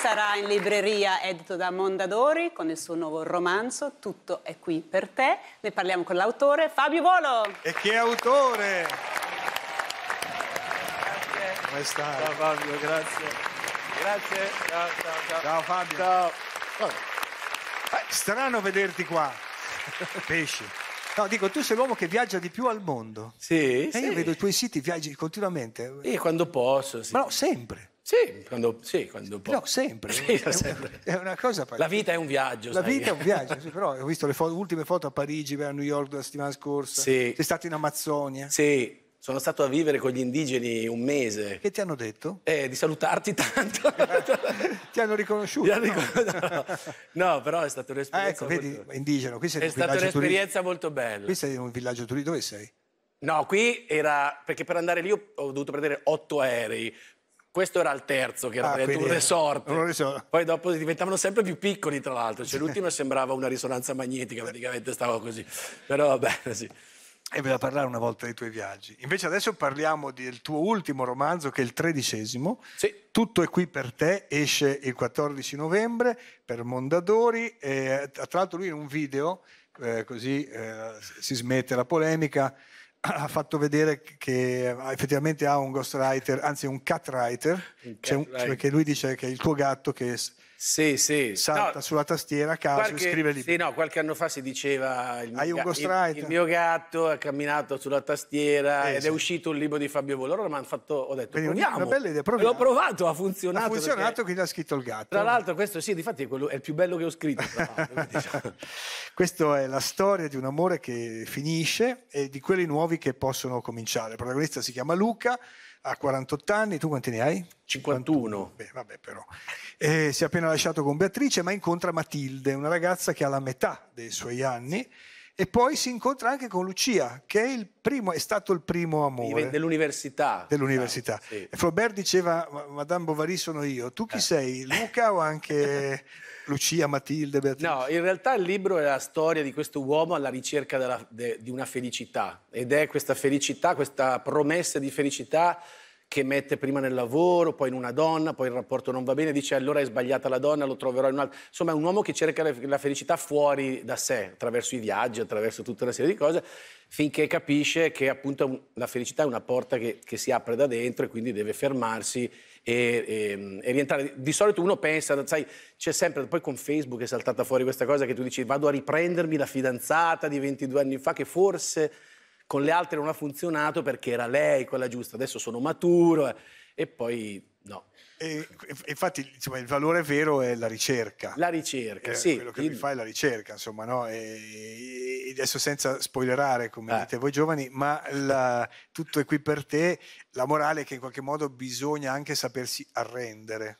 sarà in libreria edito da Mondadori con il suo nuovo romanzo Tutto è qui per te. Ne parliamo con l'autore Fabio Volo. E chi è autore! Grazie. Come stai? Ciao Fabio, grazie. Grazie. Ciao, ciao, ciao. ciao Fabio. Ciao. Eh, strano vederti qua. Pesci. No, dico, tu sei l'uomo che viaggia di più al mondo. Sì, E eh, sì. io vedo i tuoi siti, viaggi continuamente. E quando posso, sì. Ma no, sempre. Sì, quando, sì, quando può. No, sempre. Sì, è, sempre. È una cosa La vita è un viaggio. La sai. vita è un viaggio, sì, però ho visto le foto, ultime foto a Parigi, a New York la settimana scorsa. Sì. Sei stato in Amazzonia. Sì, sono stato a vivere con gli indigeni un mese. Che ti hanno detto? Eh, di salutarti tanto. ti hanno riconosciuto. Ti no? Hanno... no? però è stata ah, un'esperienza. Ah, ecco, molto... vedi, indigeno. Qui sei è stata un'esperienza turistico. molto bella. Qui sei in un villaggio turistico. Dove sei? No, qui era perché per andare lì ho dovuto prendere otto aerei, questo era il terzo, che era ah, un resort. Poi dopo diventavano sempre più piccoli, tra l'altro. Cioè, l'ultimo sembrava una risonanza magnetica, praticamente stavo così. Però vabbè, sì. E ve la parlare una volta dei tuoi viaggi. Invece adesso parliamo del tuo ultimo romanzo, che è il tredicesimo. Sì. Tutto è qui per te, esce il 14 novembre per Mondadori. E, tra l'altro lui in un video, eh, così eh, si smette la polemica, ha fatto vedere che effettivamente ha un ghostwriter, anzi un cat writer, un cat writer. Un, cioè che lui dice che è il tuo gatto che sì, sì. Salta no, sulla tastiera a caso qualche, e scrive lì. Sì, no, qualche anno fa si diceva il mio, gatto, Hai ga- il, il mio gatto ha camminato sulla tastiera eh, ed sì. è uscito un libro di Fabio Volo. Allora mi hanno fatto, ho detto, Quindi, proviamo. Una bella idea, proviamo. L'ho provato, ha funzionato. Ha funzionato, perché... quindi ha scritto il gatto. Tra l'altro questo sì, difatti è, quello, è il più bello che ho scritto. Questa è la storia di un amore che finisce e di quelli nuovi che possono cominciare. Il protagonista si chiama Luca, ha 48 anni, tu quanti ne hai? 51. Beh, vabbè, però. Eh, si è appena lasciato con Beatrice, ma incontra Matilde, una ragazza che ha la metà dei suoi anni. E poi si incontra anche con Lucia, che è, primo, è stato il primo amore. Dell'università. Dell'università. Ah, sì. Flaubert diceva, Madame Bovary sono io, tu chi eh. sei? Luca o anche Lucia, Matilde, Beatrice? No, in realtà il libro è la storia di questo uomo alla ricerca della, de, di una felicità. Ed è questa felicità, questa promessa di felicità che mette prima nel lavoro, poi in una donna, poi il rapporto non va bene, dice allora è sbagliata la donna, lo troverò in un'altra. Insomma, è un uomo che cerca la felicità fuori da sé, attraverso i viaggi, attraverso tutta una serie di cose, finché capisce che appunto la felicità è una porta che, che si apre da dentro e quindi deve fermarsi e, e, e, rientrare. Di solito uno pensa, sai, c'è sempre, poi con Facebook è saltata fuori questa cosa che tu dici vado a riprendermi la fidanzata di 22 anni fa che forse con le altre non ha funzionato perché era lei quella giusta, adesso sono maturo eh, e poi no. E, infatti insomma, il valore vero è la ricerca. La ricerca, eh, sì. Quello che il... mi fa è la ricerca, insomma, no? E, e adesso senza spoilerare, come eh. dite voi giovani, ma la, tutto è qui per te, la morale è che in qualche modo bisogna anche sapersi arrendere.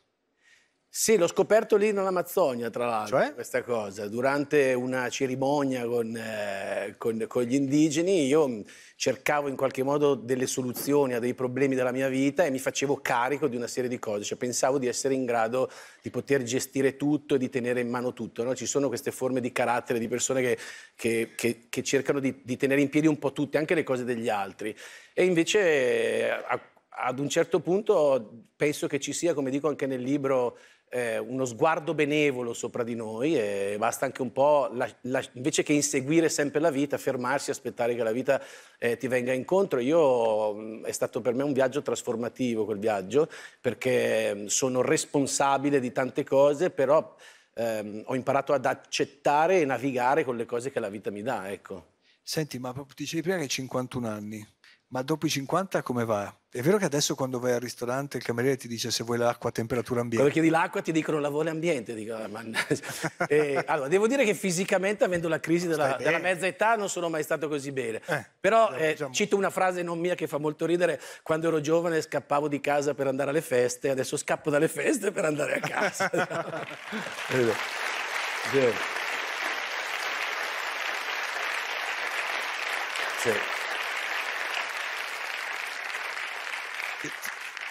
Sì, l'ho scoperto lì nell'Amazzonia, tra l'altro, cioè? questa cosa. Durante una cerimonia con, eh, con, con, gli indigeni io mm, cercavo in qualche modo delle soluzioni a dei problemi della mia vita e mi facevo carico di una serie di cose. Cioè, pensavo di essere in grado di poter gestire tutto e di tenere in mano tutto. No? Ci sono queste forme di carattere di persone che, che, che, che cercano di, di, tenere in piedi un po' tutte, anche le cose degli altri. E invece... Eh, a, ad un certo punto penso che ci sia, come dico anche nel libro, eh, uno sguardo benevolo sopra di noi e basta anche un po', la, la, invece che inseguire sempre la vita, fermarsi, aspettare che la vita eh, ti venga incontro. Io, mm, è stato per me un viaggio trasformativo quel viaggio, perché mm, sono responsabile di tante cose, però ehm, ho imparato ad accettare e navigare con le cose che la vita mi dà, ecco. Senti, ma proprio dicevi prima che hai 51 anni, ma dopo i 50 come va? È vero che adesso quando vai al ristorante il cameriere ti dice se vuoi l'acqua a temperatura ambiente? Quando chiedi l'acqua ti dicono la vuole ambiente. Dico, ah, e, eh, allora, devo dire che fisicamente, avendo la crisi della, della mezza età, non sono mai stato così bene. Eh, Però eh, diciamo- cito una frase non mia che fa molto ridere. Quando ero giovane scappavo di casa per andare alle feste, adesso scappo dalle feste per andare a casa. Eh sì.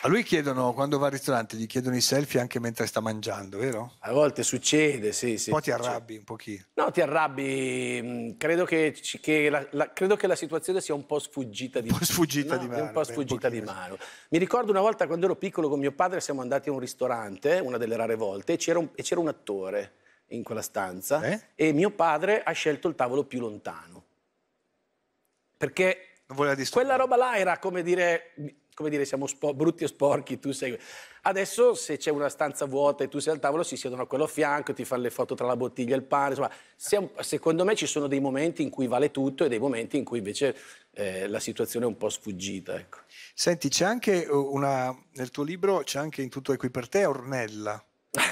A lui chiedono, quando va al ristorante, gli chiedono i selfie anche mentre sta mangiando, vero? A volte succede, sì, sì. Un po' ti arrabbi un pochino. No, ti arrabbi. Mm, credo che, che la, la, credo che la, situazione sia un po' sfuggita di mano. Un po' sfuggita no, di mano. Un po' sfuggita un di mano. Mi ricordo una volta quando ero piccolo con mio padre siamo andati a un ristorante, una delle rare volte, e c'era un, un, attore in quella stanza eh? e mio padre ha scelto il tavolo più lontano. Perché Non voleva quella roba là era come dire come dire, siamo brutti o sporchi, tu sei... Adesso se c'è una stanza vuota e tu sei al tavolo, si siedono a quello a fianco, ti fanno le foto tra la bottiglia e il pane, insomma, siamo, secondo me ci sono dei momenti in cui vale tutto e dei momenti in cui invece eh, la situazione è un po' sfuggita. Ecco. Senti, c'è anche eh, una, nel tuo libro c'è anche in tutto è qui per te Ornella,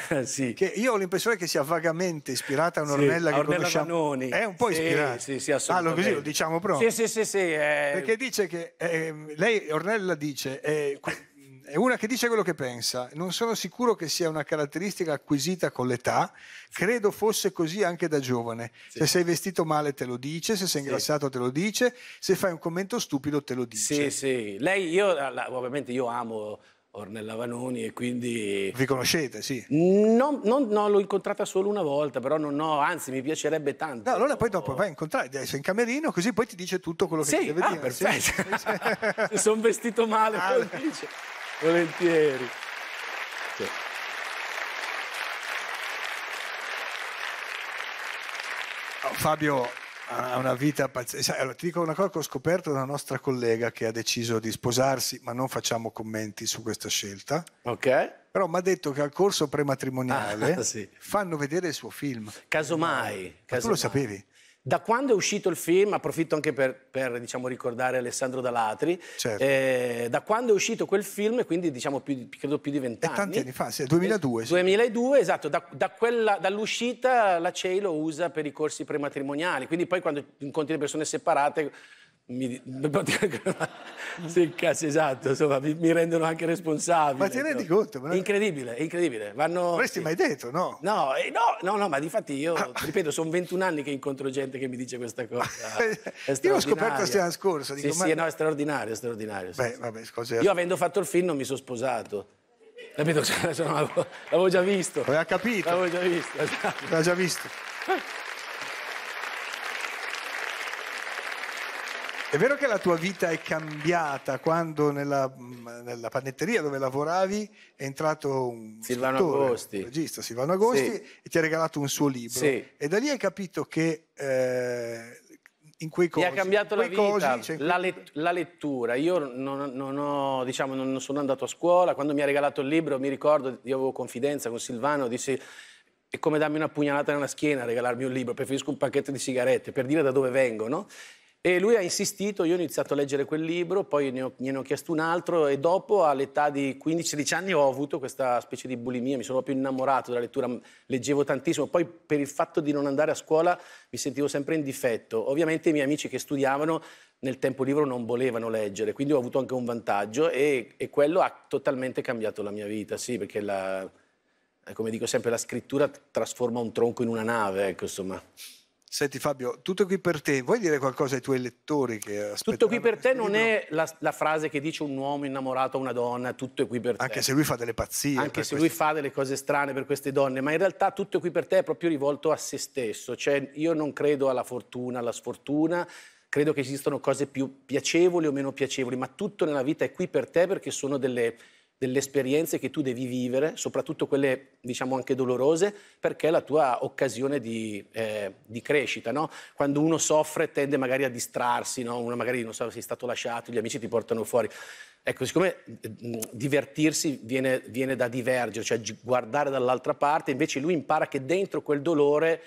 sì. che io ho l'impressione che sia vagamente ispirata a un'ornella sì, che Ornella conosciamo. Vanoni. È un po' ispirata. Sì, sì, sì Allora così lo diciamo proprio. Sì, sì, sì, sì eh... Perché dice che eh, lei, Ornella dice... Eh, è una che dice quello che pensa. Non sono sicuro che sia una caratteristica acquisita con l'età, credo fosse così anche da giovane. Sì. Se sei vestito male te lo dice, se sei ingrassato sì. te lo dice, se fai un commento stupido te lo dice. Sì, sì. Lei, io, ovviamente io amo Ornella Vanoni e quindi... Vi conoscete, sì? No, non, no, l'ho incontrata solo una volta, però non ho, anzi mi piacerebbe tanto. No, allora poi dopo vai a incontrare, adesso in camerino, così poi ti dice tutto quello che sì, ti deve ah, dire. perfetto. Sì, perfetto. Se sono vestito male, ah, poi dice. Volentieri. Sì. Fabio, ha una vita pazzesca. Allora, ti dico una cosa che ho scoperto da una nostra collega che ha deciso di sposarsi, ma non facciamo commenti su questa scelta. Ok. Però mi ha detto che al corso prematrimoniale ah, sì. fanno vedere il suo film. Casomai. casomai. tu lo sapevi? Da quando è uscito il film, approfitto anche per, per diciamo, ricordare Alessandro Dalatri, certo. eh, da quando è uscito quel film, quindi diciamo più, credo più di vent'anni. tanti anni fa, sì, 2002. sì. 2002, esatto, da, da quella, dall'uscita la CEI lo usa per i corsi prematrimoniali, quindi poi quando incontri le persone separate mi, sì, cazzo, esatto, insomma, mi, mi, rendono anche responsabile. Ma ti rendi no? conto? È incredibile, è incredibile. Vanno, Avresti sì. mai detto, no? No, no, no, no ma difatti io, ah. ripeto, sono 21 anni che incontro gente che mi dice questa cosa. io l'ho scoperta l'anno scorso. Dico, sì, ma... sì, no, è straordinario, è straordinario. Beh, sì. vabbè, scusa, io avendo fatto il film non mi sono sposato. Cioè, capito? L'avevo già visto. L'aveva capito. Esatto. L'avevo già visto. L'aveva già visto. È vero che la tua vita è cambiata quando nella, nella panetteria dove lavoravi è entrato un Silvano scrittore, Agosti. regista Silvano Agosti sì. e ti ha regalato un suo libro sì. e da lì hai capito che eh, in quei cosi, mi ha cambiato la vita, cosi, cioè... la, let- la, lettura. Io non, non, ho, diciamo, non, sono andato a scuola, quando mi ha regalato il libro mi ricordo, io avevo confidenza con Silvano, dissi è come darmi una pugnalata nella schiena a regalarmi un libro, preferisco un pacchetto di sigarette, per dire da dove vengo, no? E lui ha insistito, io ho iniziato a leggere quel libro, poi ne ho, gliene ho chiesto un altro e dopo all'età di 15-16 anni ho avuto questa specie di bulimia, mi sono proprio innamorato della lettura, leggevo tantissimo, poi per il fatto di non andare a scuola mi sentivo sempre in difetto. Ovviamente i miei amici che studiavano nel tempo libero non volevano leggere, quindi ho avuto anche un vantaggio e, e quello ha totalmente cambiato la mia vita, sì, perché la, eh, come dico sempre la scrittura trasforma un tronco in una nave, ecco insomma. Senti Fabio, tutto qui per te, vuoi dire qualcosa ai tuoi lettori? Che tutto qui per te non libro? è la, la, frase che dice un uomo innamorato a una donna, tutto è qui per te. Anche se lui fa delle pazzie. Anche se queste... lui fa delle cose strane per queste donne, ma in realtà tutto qui per te è proprio rivolto a se stesso. Cioè io non credo alla fortuna, alla sfortuna, credo che esistano cose più piacevoli o meno piacevoli, ma tutto nella vita è qui per te perché sono delle delle esperienze che tu devi vivere, soprattutto quelle diciamo anche dolorose, perché è la tua occasione di, eh, di crescita. No? Quando uno soffre tende magari a distrarsi, no? uno magari non sa so, è stato lasciato, gli amici ti portano fuori. Ecco, siccome mm, mm, divertirsi viene, viene da divergere, cioè guardare dall'altra parte, invece lui impara che dentro quel dolore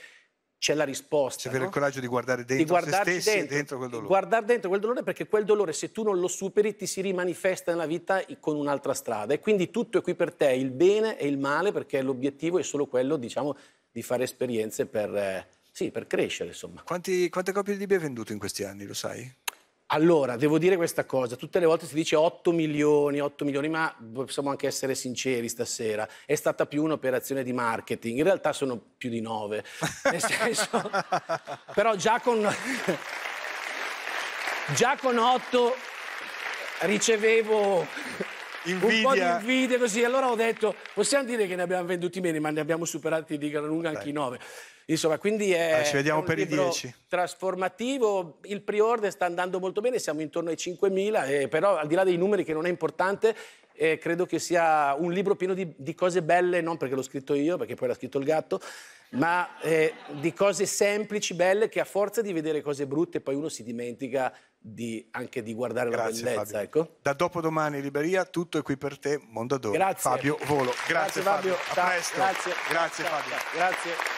c'è la risposta. C'è avere no? il coraggio di guardare dentro di se stessi dentro, dentro quel dolore. Guardare dentro quel dolore perché quel dolore, se tu non lo superi, ti si rimanifesta nella vita con un'altra strada. E quindi tutto è qui per te, il bene e il male, perché l'obiettivo è solo quello, diciamo, di fare esperienze per, eh, sì, per crescere, insomma. Quanti, quante copie di libri hai venduto in questi anni, lo sai? Allora, devo dire questa cosa, tutte le volte si dice 8 milioni, 8 milioni, ma possiamo anche essere sinceri stasera, è stata più un'operazione di marketing, in realtà sono più di 9, nel senso, però già con, già con 8 ricevevo invidia. Un po' di invidia così. Allora ho detto, possiamo dire che ne abbiamo venduti meno, ma ne abbiamo superati di gran lunga anche i nove. Insomma, quindi è, allora, ci vediamo è per i 10. trasformativo, il pre-order sta andando molto bene, siamo intorno ai 5.000, eh, però al di là dei numeri che non è importante, eh, credo che sia un libro pieno di, di cose belle, non perché l'ho scritto io, perché poi l'ha scritto il gatto, ma eh, di cose semplici, belle, che a forza di vedere cose brutte poi uno si dimentica di, anche di guardare Grazie, la bellezza. Ecco. Da dopodomani Liberia, tutto è qui per te, Mondadori. Grazie. Fabio Volo. Grazie, Grazie Fabio. Fabio. A presto. Grazie. Grazie Fabio. Grazie.